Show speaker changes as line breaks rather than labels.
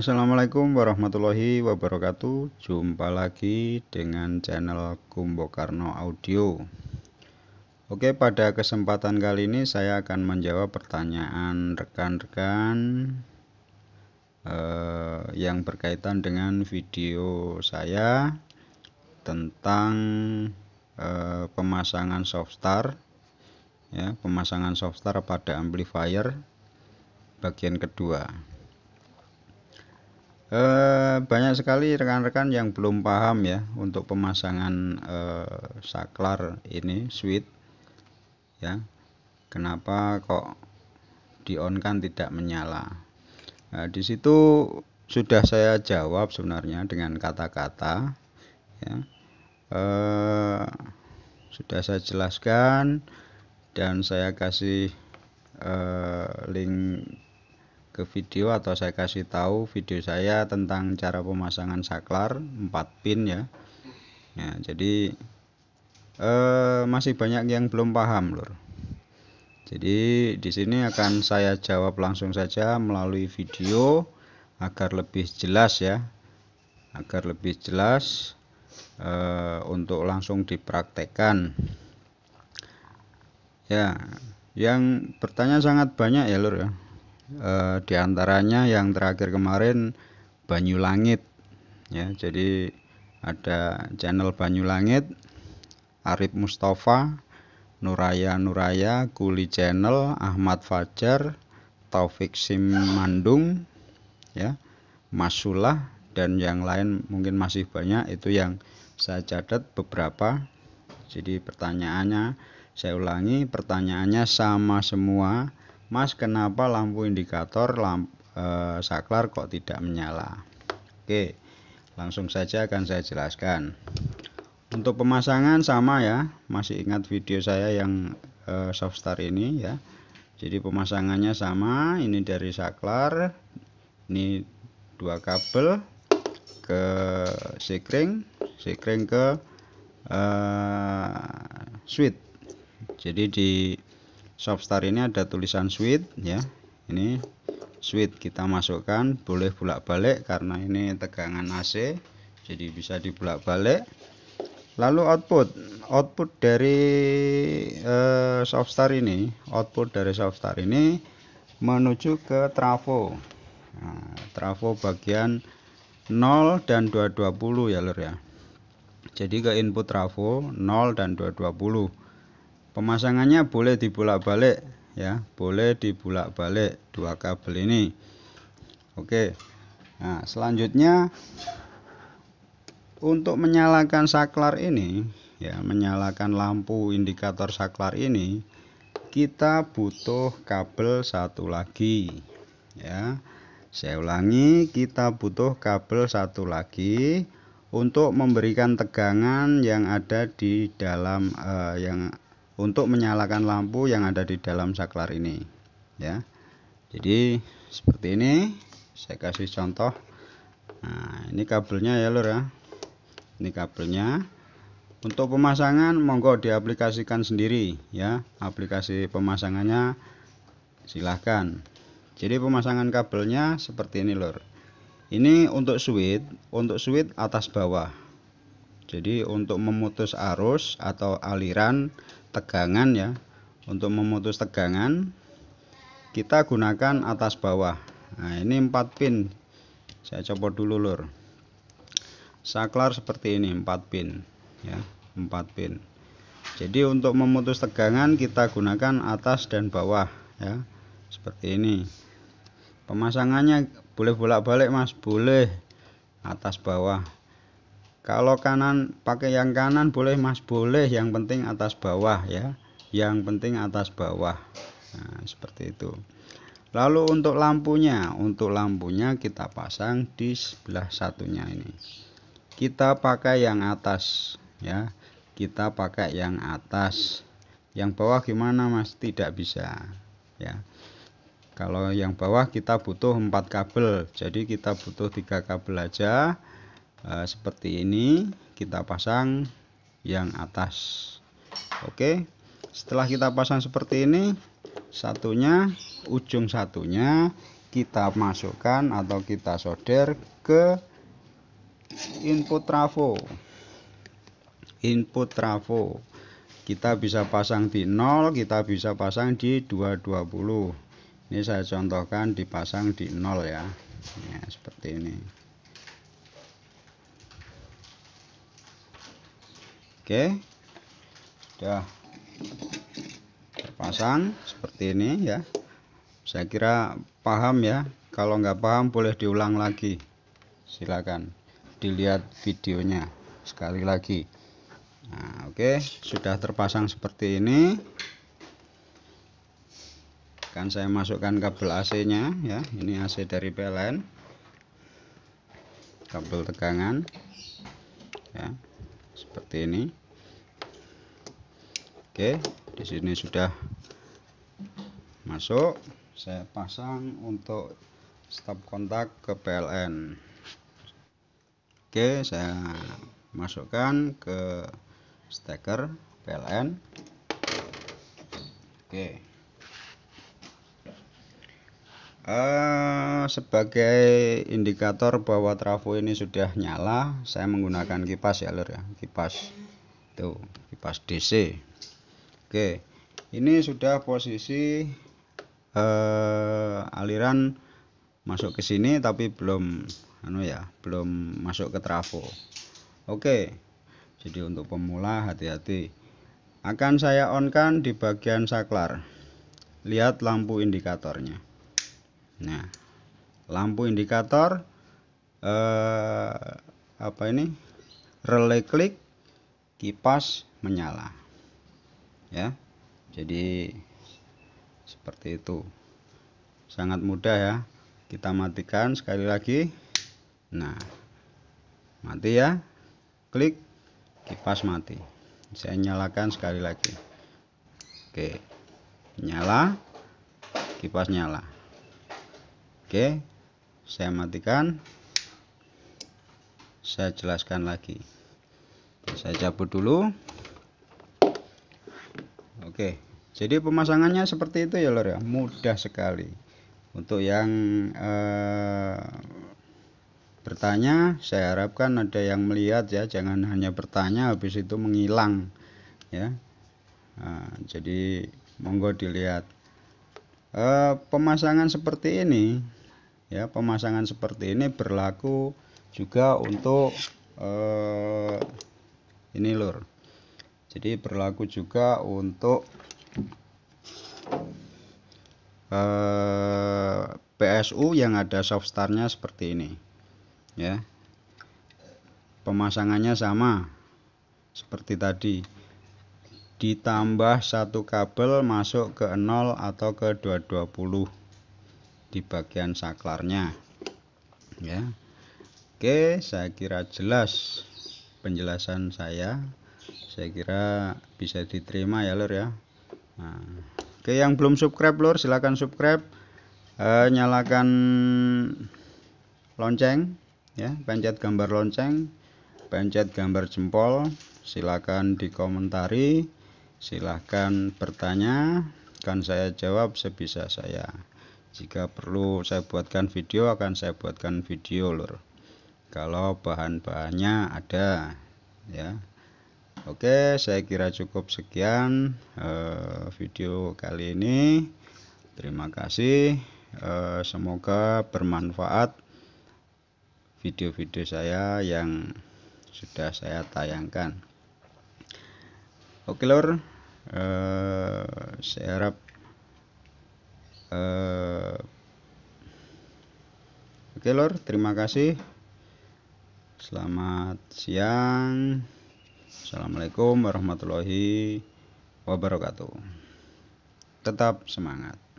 Assalamualaikum warahmatullahi wabarakatuh Jumpa lagi dengan channel Kumbokarno Audio Oke pada kesempatan kali ini saya akan menjawab pertanyaan rekan-rekan eh, Yang berkaitan dengan video saya Tentang eh, pemasangan softstar ya, Pemasangan softstar pada amplifier bagian kedua Eh, banyak sekali rekan-rekan yang belum paham ya untuk pemasangan eh, saklar ini switch ya kenapa kok di on kan tidak menyala nah, di situ sudah saya jawab sebenarnya dengan kata-kata ya eh, sudah saya jelaskan dan saya kasih link ke video atau saya kasih tahu video saya tentang cara pemasangan saklar 4 pin ya. Ya, jadi eh, masih banyak yang belum paham, Lur. Jadi di sini akan saya jawab langsung saja melalui video agar lebih jelas ya. Agar lebih jelas eh, untuk langsung dipraktekkan. Ya, yang bertanya sangat banyak ya, Lur ya Eh, di antaranya yang terakhir kemarin Banyulangit ya jadi ada channel Banyu Langit Arif Mustafa Nuraya Nuraya Kuli Channel Ahmad Fajar Taufik Simandung ya Masulah dan yang lain mungkin masih banyak itu yang saya catat beberapa jadi pertanyaannya saya ulangi pertanyaannya sama semua Mas, kenapa lampu indikator lampu, e, eh, saklar kok tidak menyala? Oke, langsung saja akan saya jelaskan. Untuk pemasangan sama ya, masih ingat video saya yang e, soft ini ya. Jadi pemasangannya sama, ini dari saklar, ini dua kabel ke sekring, sekring ke e, switch. Jadi di Softstar ini ada tulisan switch ya. Ini switch kita masukkan, boleh bolak-balik karena ini tegangan AC, jadi bisa dibolak-balik. Lalu output, output dari eh, Softstar ini, output dari Softstar ini menuju ke trafo. Nah, trafo bagian 0 dan 220 ya lur ya. Jadi ke input trafo 0 dan 220 Pemasangannya boleh dibolak-balik ya, boleh dibolak-balik dua kabel ini. Oke. Nah, selanjutnya untuk menyalakan saklar ini ya, menyalakan lampu indikator saklar ini kita butuh kabel satu lagi ya saya ulangi kita butuh kabel satu lagi untuk memberikan tegangan yang ada di dalam eh, yang untuk menyalakan lampu yang ada di dalam saklar ini ya jadi seperti ini saya kasih contoh nah ini kabelnya ya lur. ya ini kabelnya untuk pemasangan monggo diaplikasikan sendiri ya aplikasi pemasangannya silahkan jadi pemasangan kabelnya seperti ini lur. ini untuk switch untuk switch atas bawah jadi untuk memutus arus atau aliran tegangan ya, untuk memutus tegangan kita gunakan atas bawah. Nah, ini 4 pin. Saya copot dulu lur. Saklar seperti ini 4 pin ya, 4 pin. Jadi untuk memutus tegangan kita gunakan atas dan bawah ya. Seperti ini. Pemasangannya boleh bolak-balik Mas, boleh atas bawah kalau kanan pakai yang kanan boleh mas boleh yang penting atas bawah ya yang penting atas bawah nah, seperti itu lalu untuk lampunya untuk lampunya kita pasang di sebelah satunya ini kita pakai yang atas ya kita pakai yang atas yang bawah gimana mas tidak bisa ya kalau yang bawah kita butuh empat kabel jadi kita butuh tiga kabel aja Eh, seperti ini kita pasang yang atas oke setelah kita pasang seperti ini satunya ujung satunya kita masukkan atau kita solder ke input trafo input trafo kita bisa pasang di 0 kita bisa pasang di 220 ini saya contohkan dipasang di 0 ya, ya seperti ini Oke. Sudah terpasang seperti ini ya. Saya kira paham ya. Kalau nggak paham boleh diulang lagi. Silakan dilihat videonya sekali lagi. Nah, oke, sudah terpasang seperti ini. Akan saya masukkan kabel AC-nya ya. Ini AC dari PLN. Kabel tegangan. Ya seperti ini Oke, di sini sudah masuk. Saya pasang untuk stop kontak ke PLN. Oke, saya masukkan ke steker PLN. Oke. Uh, sebagai indikator bahwa trafo ini sudah nyala, saya menggunakan kipas ya, lur ya, kipas. itu kipas DC. Oke, ini sudah posisi eh, aliran masuk ke sini tapi belum anu ya, belum masuk ke trafo. Oke. Jadi untuk pemula hati-hati. Akan saya onkan di bagian saklar. Lihat lampu indikatornya. Nah, lampu indikator eh apa ini? Relay klik kipas menyala ya jadi seperti itu sangat mudah ya kita matikan sekali lagi nah mati ya klik kipas mati saya nyalakan sekali lagi oke nyala kipas nyala oke saya matikan saya jelaskan lagi saya cabut dulu Oke, jadi pemasangannya seperti itu ya lor ya, mudah sekali. Untuk yang eh, bertanya, saya harapkan ada yang melihat ya, jangan hanya bertanya habis itu menghilang ya. Nah, jadi monggo dilihat. Eh, pemasangan seperti ini, ya pemasangan seperti ini berlaku juga untuk eh, ini lor jadi berlaku juga untuk uh, eh, PSU yang ada softstarnya seperti ini ya pemasangannya sama seperti tadi ditambah satu kabel masuk ke 0 atau ke 220 di bagian saklarnya ya Oke saya kira jelas penjelasan saya saya kira bisa diterima ya lor ya nah, oke yang belum subscribe lor silahkan subscribe e, nyalakan lonceng ya pencet gambar lonceng pencet gambar jempol silahkan dikomentari silahkan bertanya akan saya jawab sebisa saya jika perlu saya buatkan video akan saya buatkan video lor kalau bahan-bahannya ada ya Oke, saya kira cukup sekian eh, video kali ini. Terima kasih, eh, semoga bermanfaat video-video saya yang sudah saya tayangkan. Oke, lor, eh, saya harap oke, lor, terima kasih. Selamat siang. Assalamualaikum warahmatullahi wabarakatuh. Tetap semangat.